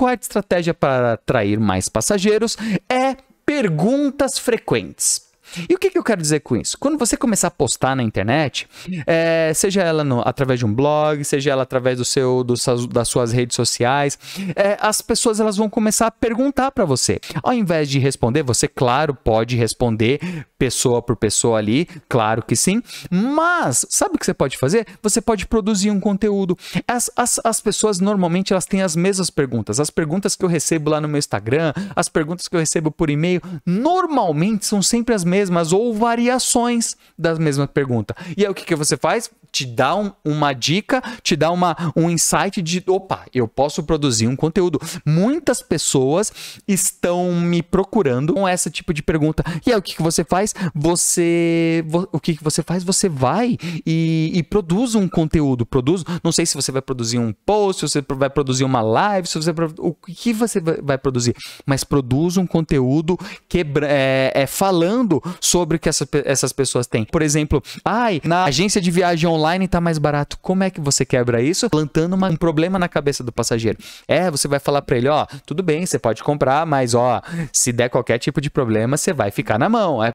quarta é estratégia para atrair mais passageiros é perguntas frequentes. E o que, que, eu quero dizer com isso? Quando você começar a postar na internet, é, seja ela no, através de um blog, seja ela através do seu, do, das suas redes sociais, é, as pessoas elas vão começar a perguntar para você. Ao invés de responder, você, claro, pode responder pessoa por pessoa ali, claro que sim, mas sabe o que você pode fazer? Você pode produzir um conteúdo. As, as, as pessoas normalmente elas têm as mesmas perguntas. As perguntas que eu recebo lá no meu Instagram, as perguntas que eu recebo por e-mail, normalmente são sempre as mesmas mesmas ou variações da mesma pergunta. E aí o que, que você faz? Te dá um, uma dica, te dá uma, um insight de opa, eu posso produzir um conteúdo. Muitas pessoas estão me procurando com esse tipo de pergunta. E aí o que, que você faz? Você. O que, que você faz? Você vai e, e produz um conteúdo. Produz. Não sei se você vai produzir um post, se você vai produzir uma live, se você. O que você vai produzir? Mas produz um conteúdo que é, é falando sobre o que essa, essas pessoas têm. Por exemplo, ai, na agência de viagem online tá mais barato. Como é que você quebra isso? Plantando uma, um problema na cabeça do passageiro. É, você vai falar para ele, ó, tudo bem, você pode comprar, mas ó, se der qualquer tipo de problema, você vai ficar na mão. É